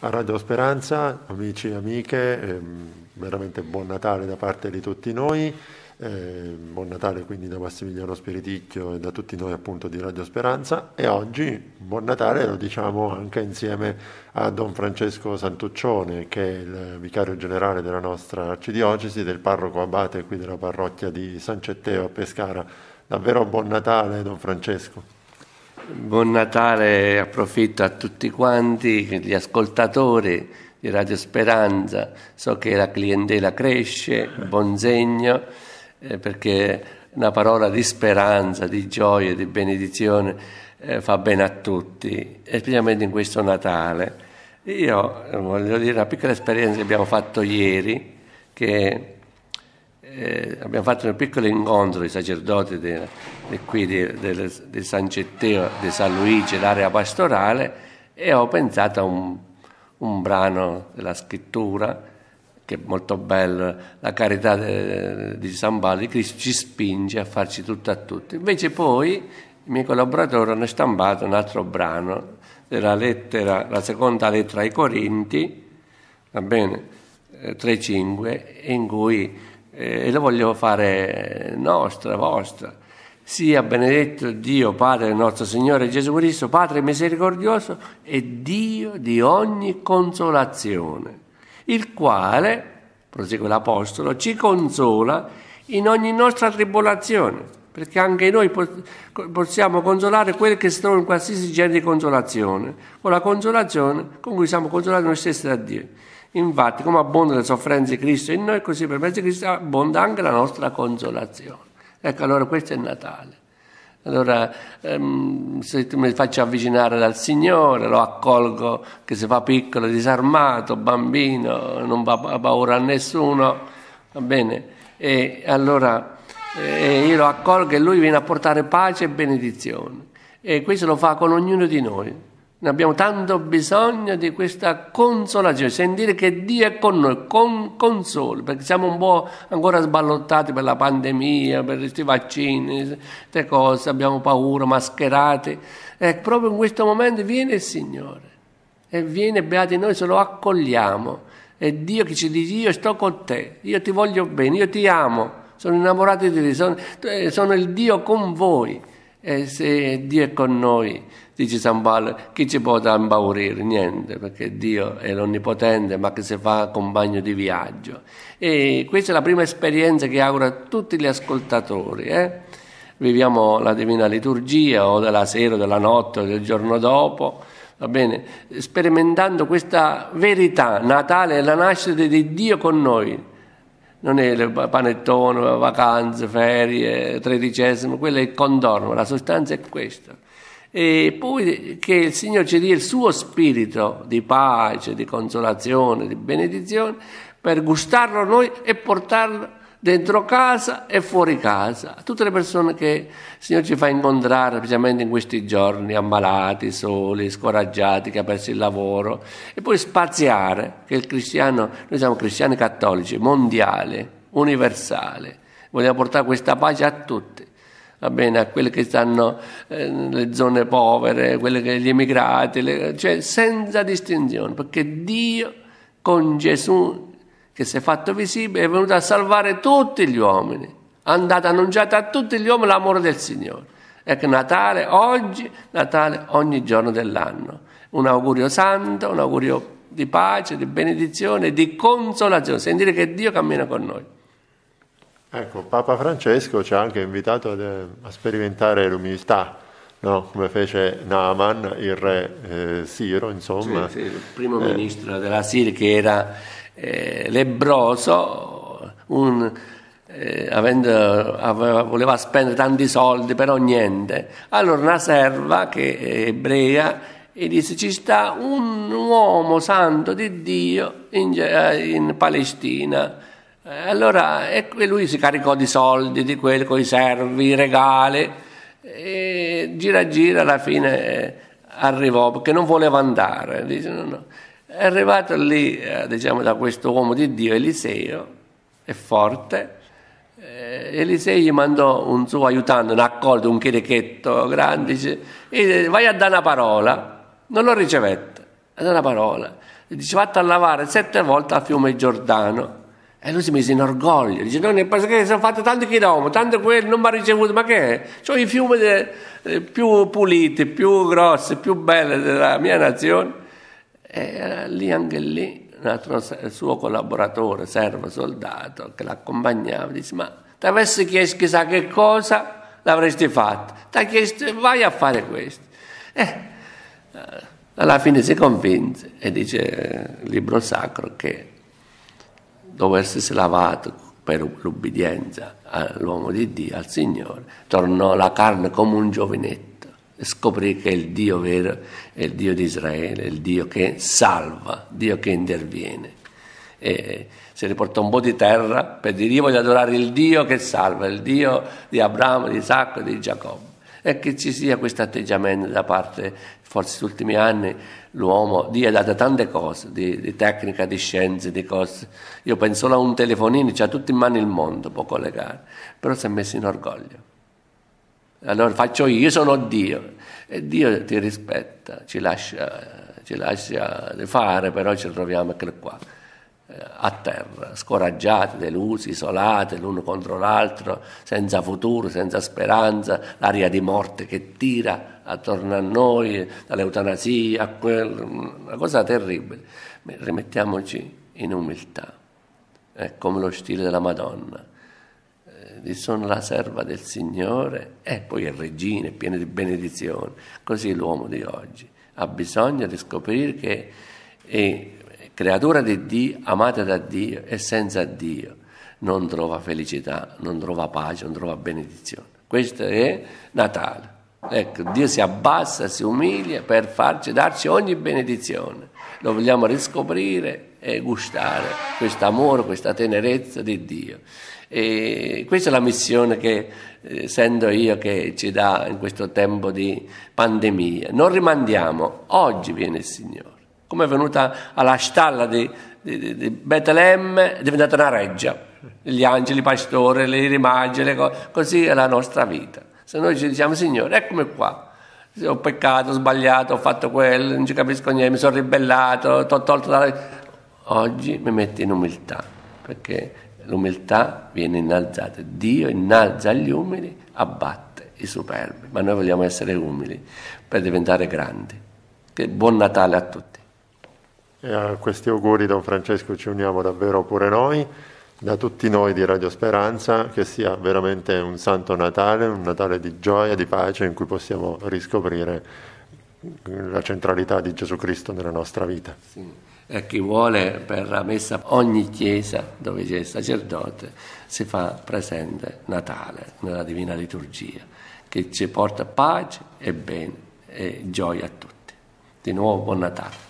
A Radio Speranza, amici e amiche, ehm, veramente buon Natale da parte di tutti noi, ehm, buon Natale quindi da Massimiliano Spiriticchio e da tutti noi appunto di Radio Speranza e oggi buon Natale lo diciamo anche insieme a Don Francesco Santuccione che è il vicario generale della nostra arcidiocesi, del parroco abate qui della parrocchia di San Cetteo a Pescara. Davvero buon Natale Don Francesco. Buon Natale, approfitto a tutti quanti, gli ascoltatori di Radio Speranza, so che la clientela cresce, buon segno, eh, perché una parola di speranza, di gioia, di benedizione eh, fa bene a tutti, specialmente in questo Natale. Io eh, voglio dire una piccola esperienza che abbiamo fatto ieri, che eh, abbiamo fatto un piccolo incontro i sacerdoti di, di qui di, di, di, San Cetteo, di San Luigi, l'area pastorale e ho pensato a un, un brano della scrittura che è molto bello, la carità di San Paolo di Cristo ci spinge a farci tutto a tutti. Invece poi i miei collaboratori hanno stampato un altro brano della lettera, la seconda lettera ai Corinti, va bene, 3.5, eh, in cui e lo voglio fare nostra, vostra. Sia benedetto Dio Padre nostro Signore Gesù Cristo, Padre misericordioso e Dio di ogni consolazione, il quale, prosegue l'Apostolo, ci consola in ogni nostra tribolazione, perché anche noi possiamo consolare quelli che si trovano in qualsiasi genere di consolazione, con la consolazione con cui siamo consolati noi stessi da Dio. Infatti, come abbonda le sofferenze di Cristo in noi, così per mezzo di Cristo abbonda anche la nostra consolazione. Ecco, allora questo è Natale. Allora, ehm, se mi faccio avvicinare dal Signore, lo accolgo che si fa piccolo, disarmato, bambino, non ha paura a nessuno, va bene? E allora eh, io lo accolgo e lui viene a portare pace e benedizione. E questo lo fa con ognuno di noi. Noi abbiamo tanto bisogno di questa consolazione, sentire che Dio è con noi, con, consolo, perché siamo un po' ancora sballottati per la pandemia, per questi vaccini, queste cose, abbiamo paura, mascherati. E proprio in questo momento viene il Signore e viene, beati noi, se lo accogliamo. È Dio che ci dice io sto con te, io ti voglio bene, io ti amo, sono innamorato di te, sono, eh, sono il Dio con voi. E se Dio è con noi, dice San Paolo, chi ci potrà impaurire? Niente, perché Dio è l'onnipotente, ma che si fa compagno di viaggio. E questa è la prima esperienza che auguro a tutti gli ascoltatori. Eh? Viviamo la divina liturgia, o della sera, o della notte, o del giorno dopo, va bene? Sperimentando questa verità, Natale è la nascita di Dio con noi non è il panettone, vacanze, ferie, tredicesimo, quello è il contorno, la sostanza è questa. E poi che il Signore ci dia il suo spirito di pace, di consolazione, di benedizione, per gustarlo noi e portarlo dentro casa e fuori casa, tutte le persone che il Signore ci fa incontrare, specialmente in questi giorni, ammalati, soli, scoraggiati, che ha perso il lavoro, e poi spaziare, che il cristiano, noi siamo cristiani cattolici, mondiale, universale, vogliamo portare questa pace a tutti. Va bene, a quelli che stanno eh, nelle zone povere, quelli che, gli emigrati, le, cioè senza distinzione, perché Dio con Gesù che si è fatto visibile, è venuto a salvare tutti gli uomini. È Andate annunciate a tutti gli uomini l'amore del Signore. Ecco Natale oggi, Natale ogni giorno dell'anno. Un augurio santo, un augurio di pace, di benedizione, di consolazione. Sentire che Dio cammina con noi. Ecco, Papa Francesco ci ha anche invitato eh, a sperimentare l'umiltà. No, come fece Naaman, il re eh, Siro, insomma. Sì, sì, il primo eh. ministro della Siria che era eh, lebroso, un, eh, avendo, aveva, voleva spendere tanti soldi, però niente. Allora una serva che è ebrea e disse ci sta un uomo santo di Dio in, eh, in Palestina. Eh, allora, e lui si caricò di soldi, di quelli con i servi, i regali, e gira gira alla fine eh, arrivò perché non voleva andare. Dice, no, no. È arrivato lì, eh, diciamo, da questo uomo di Dio, Eliseo, è forte, eh, Eliseo gli mandò un suo aiutante, un accolto, un chierichetto grande, dice, e eh, vai a dare una parola, non lo ricevette, a dare una parola, e dice vatta a lavare sette volte al fiume Giordano, e lui si mise in orgoglio, dice non no, perché sono fatto tanti chilometri, tanto quello, non mi ha ricevuto, ma che è? C'ho i fiumi de, eh, più puliti, più grossi, più belli della mia nazione, e lì anche lì un altro suo collaboratore, servo, soldato, che l'accompagnava, disse ma ti avessi chiesto chissà che cosa l'avresti fatto, ti ha chiesto vai a fare questo. E eh, alla fine si convinse e dice il eh, libro sacro che dopo essersi lavato per l'ubbidienza all'uomo di Dio, al Signore, tornò la carne come un giovinetto scoprì che il Dio vero è il Dio di Israele, il Dio che salva, Dio che interviene. E eh, se ne portò un po' di terra per dire io voglio adorare il Dio che salva, il Dio di Abramo, di Isacco e di Giacobbe. E che ci sia questo atteggiamento da parte, forse negli ultimi anni l'uomo, Dio ha dato tante cose, di, di, tecnica, di scienze, di cose. Io penso solo a un telefonino, c'ha tutto in mano il mondo, può collegare, però si è messo in orgoglio. Allora faccio io sono Dio e Dio ti rispetta, ci lascia, ci lascia fare, però ci troviamo anche qua, eh, a terra, scoraggiati, delusi, isolati l'uno contro l'altro, senza futuro, senza speranza, l'aria di morte che tira attorno a noi, dall'eutanasia a quello, una cosa terribile. Rimettiamoci in umiltà, è come lo stile della Madonna sono la serva del Signore e poi è regina, è piena di benedizione. Così l'uomo di oggi ha bisogno di scoprire che è creatura di Dio, amata da Dio e senza Dio non trova felicità, non trova pace, non trova benedizione. Questo è Natale. Ecco, Dio si abbassa, si umilia per farci, darci ogni benedizione lo vogliamo riscoprire e gustare questo amore, questa tenerezza di Dio. E questa è la missione che eh, sento io che ci dà in questo tempo di pandemia. Non rimandiamo, oggi viene il Signore. Come è venuta alla stalla di, di, di Betlemme, è diventata una reggia. Gli angeli, i pastori, le rimaggi, le cose, così è la nostra vita. Se noi ci diciamo Signore, eccomi qua, ho peccato, ho sbagliato, ho fatto quello, non ci capisco niente, mi sono ribellato, ho tolto la... Oggi mi metto in umiltà, perché l'umiltà viene innalzata. Dio innalza gli umili, abbatte i superbi, ma noi vogliamo essere umili per diventare grandi. buon Natale a tutti. E a questi auguri, Don Francesco, ci uniamo davvero pure noi da tutti noi di Radio Speranza che sia veramente un santo Natale, un Natale di gioia, di pace in cui possiamo riscoprire la centralità di Gesù Cristo nella nostra vita. Sì. E chi vuole per la messa ogni chiesa dove c'è il sacerdote si fa presente Natale nella divina liturgia che ci porta pace e bene e gioia a tutti. Di nuovo buon Natale.